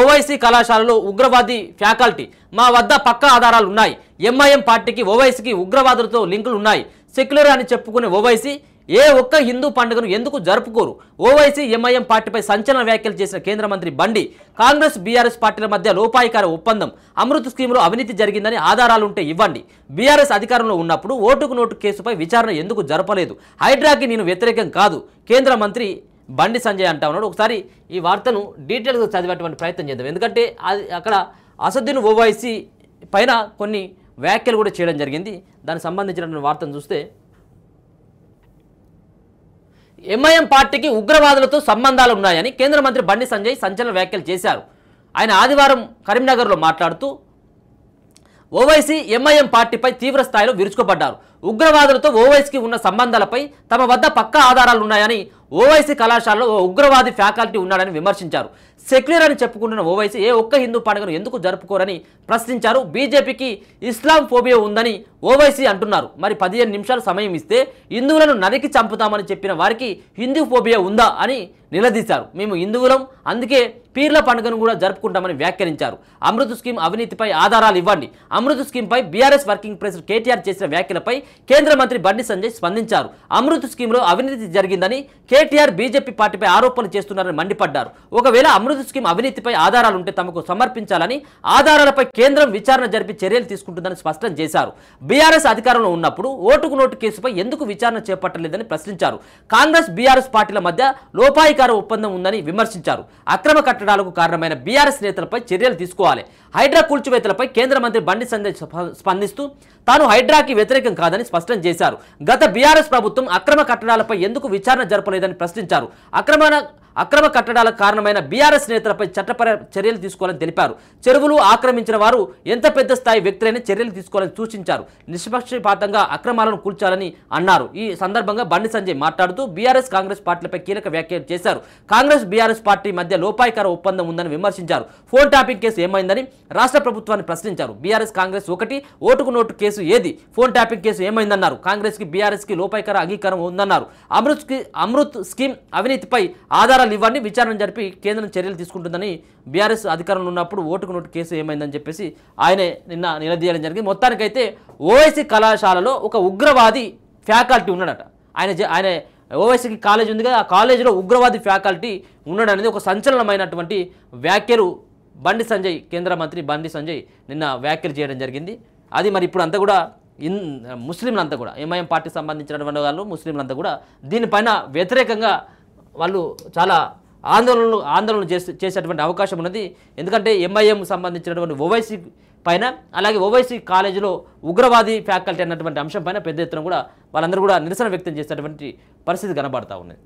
ఓవైసీ కళాశాలలో ఉగ్రవాది ఫ్యాకల్టీ మా వద్ద పక్క ఆధారాలు ఉన్నాయి ఎంఐఎం పార్టీకి ఓవైసీకి ఉగ్రవాదులతో లింకులు ఉన్నాయి సెక్యులర్ అని చెప్పుకునే ఓవైసీ ఏ ఒక్క హిందూ పండుగను ఎందుకు జరుపుకోరు ఓవైసీ ఎంఐఎం పార్టీపై సంచలన వ్యాఖ్యలు చేసిన కేంద్ర మంత్రి బండి కాంగ్రెస్ బీఆర్ఎస్ పార్టీల మధ్య లోపాయికార ఒప్పందం అమృత్ స్కీమ్లో అవినీతి జరిగిందని ఆధారాలుంటే ఇవ్వండి బీఆర్ఎస్ అధికారంలో ఉన్నప్పుడు ఓటుకు నోటు కేసుపై విచారణ ఎందుకు జరపలేదు హైడ్రాకి నేను వ్యతిరేకం కాదు కేంద్ర మంత్రి బండి సంజయ్ అంటా ఉన్నాడు ఒకసారి ఈ వార్తను డీటెయిల్స్గా చదివేటువంటి ప్రయత్నం చేద్దాం ఎందుకంటే అది అక్కడ అసదుద్దీన్ ఓవైసీ పైన కొన్ని వ్యాఖ్యలు కూడా చేయడం జరిగింది దానికి సంబంధించినటువంటి వార్తను చూస్తే ఎంఐఎం పార్టీకి ఉగ్రవాదులతో సంబంధాలు ఉన్నాయని కేంద్ర మంత్రి బండి సంజయ్ సంచలన వ్యాఖ్యలు చేశారు ఆయన ఆదివారం కరీంనగర్లో మాట్లాడుతూ ఓవైసీ ఎంఐఎం పార్టీపై తీవ్ర స్థాయిలో విరుచుకుపడ్డారు ఉగ్రవాదులతో ఓవైసీకి ఉన్న సంబంధాలపై తమ వద్ద పక్కా ఆధారాలు ఉన్నాయని ఓవైసీ కళాశాలలో ఉగ్రవాది ఫ్యాకల్టీ ఉన్నాడని విమర్శించారు సెక్యులర్ అని చెప్పుకుంటున్న ఓవైసీ ఏ ఒక్క హిందూ పండుగను ఎందుకు జరుపుకోరని ప్రశ్నించారు బీజేపీకి ఇస్లాం ఫోబియా ఉందని ఓవైసీ అంటున్నారు మరి పదిహేను నిమిషాలు సమయం ఇస్తే హిందువులను నరికి చంపుతామని చెప్పిన వారికి హిందూ ఫోబియా ఉందా అని నిలదీశారు మేము హిందువులం అందుకే పీర్ల పండుగను కూడా జరుపుకుంటామని వ్యాఖ్యానించారు అమృత స్కీమ్ అవినీతిపై ఆధారాలు ఇవ్వండి అమృత స్కీమ్పై బీఆర్ఎస్ వర్కింగ్ ప్రెసిడెంట్ కేటీఆర్ చేసిన వ్యాఖ్యలపై కేంద్ర మంత్రి బండి సంజయ్ స్పందించారు అమృత స్కీమ్లో అవినీతి జరిగిందని కేటీఆర్ బీజేపీ పార్టీపై ఆరోపణలు చేస్తున్నారని మండిపడ్డారు ఒకవేళ అమృత్ స్కీమ్ అవినీతిపై ఆధారాలు ఉంటే తమకు సమర్పించాలని ఆధారాలపై కేంద్రం విచారణ జరిపి చర్యలు తీసుకుంటుందని స్పష్టం చేశారు బీఆర్ఎస్ అధికారంలో ఉన్నప్పుడు ఓటుకు నోటు కేసుపై ఎందుకు విచారణ చేపట్టలేదని ప్రశ్నించారు కాంగ్రెస్ బీఆర్ఎస్ పార్టీల మధ్య లోపాయికార ఒప్పందం ఉందని విమర్శించారు అక్రమ కట్టడాలకు కారణమైన బీఆర్ఎస్ నేతలపై చర్యలు తీసుకోవాలి హైడ్రా కూల్చివేతలపై కేంద్ర మంత్రి బండి సంజయ్ స్పందిస్తూ తాను హైడ్రాకి వ్యతిరేకం కాదని స్పష్టం చేశారు గత బీఆర్ఎస్ ప్రభుత్వం అక్రమ కట్టడాలపై ఎందుకు విచారణ జరపలేదని ప్రశ్నించారు అక్రమ అక్రమ కట్టడాలకు కారణమైన బీఆర్ఎస్ నేతలపై చట్టపర చర్యలు తీసుకోవాలని తెలిపారు చెరువులు ఆక్రమించిన వారు ఎంత పెద్ద స్థాయి వ్యక్తులైనా చర్యలు తీసుకోవాలని సూచించారు నిష్పక్షపాతంగా అక్రమాలను కూల్చాలని అన్నారు ఈ సందర్భంగా బండి సంజయ్ మాట్లాడుతూ బీఆర్ఎస్ కాంగ్రెస్ పార్టీలపై కీలక వ్యాఖ్యలు చేశారు కాంగ్రెస్ బీఆర్ఎస్ పార్టీ మధ్య లోపాయికర ఒప్పందం ఉందని విమర్శించారు ఫోన్ టాపింగ్ కేసు ఏమైందని రాష్ట్ర ప్రభుత్వాన్ని ప్రశ్నించారు బీఆర్ఎస్ కాంగ్రెస్ ఒకటి ఓటుకు నోటు కేసు ఏది ఫోన్ టాపింగ్ కేసు ఏమైందన్నారు కాంగ్రెస్ కి బీఆర్ఎస్ కి లోపాయకర అంగీకారం ఉందన్నారు అమృత్ అమృత్ స్కీమ్ అవినీతిపై ఆధార ఆధారాలు ఇవన్నీ విచారణ జరిపి కేంద్రం చర్యలు తీసుకుంటుందని బీఆర్ఎస్ అధికారంలో ఉన్నప్పుడు ఓటుకు నోటు కేసు ఏమైందని చెప్పేసి ఆయనే నిన్న నిలదీయడం జరిగింది మొత్తానికైతే ఓవైసీ కళాశాలలో ఒక ఉగ్రవాది ఫ్యాకల్టీ ఉన్నాడట ఆయన ఆయన ఓవైసీకి కాలేజ్ ఉంది కదా ఆ కాలేజీలో ఉగ్రవాది ఫ్యాకల్టీ ఉన్నాడనేది ఒక సంచలనమైనటువంటి వ్యాఖ్యలు బండి సంజయ్ కేంద్ర మంత్రి బండి సంజయ్ నిన్న వ్యాఖ్యలు చేయడం జరిగింది అది మరి ఇప్పుడు అంతా కూడా ఇన్ ముస్లింలంతా కూడా ఎంఐఎం పార్టీకి సంబంధించినటువంటి వాళ్ళు ముస్లింలంతా కూడా దీనిపైన వ్యతిరేకంగా వాళ్ళు చాలా ఆందోళనలు ఆందోళన చేసే చేసేటువంటి అవకాశం ఉన్నది ఎందుకంటే ఎంఐఎం సంబంధించినటువంటి ఓవైసీ పైన అలాగే ఓవైసీ కాలేజీలో ఉగ్రవాది ఫ్యాకల్టీ అన్నటువంటి అంశం పైన పెద్ద ఎత్తున కూడా వాళ్ళందరూ కూడా నిరసన వ్యక్తం చేసేటువంటి పరిస్థితి కనబడతా ఉన్నది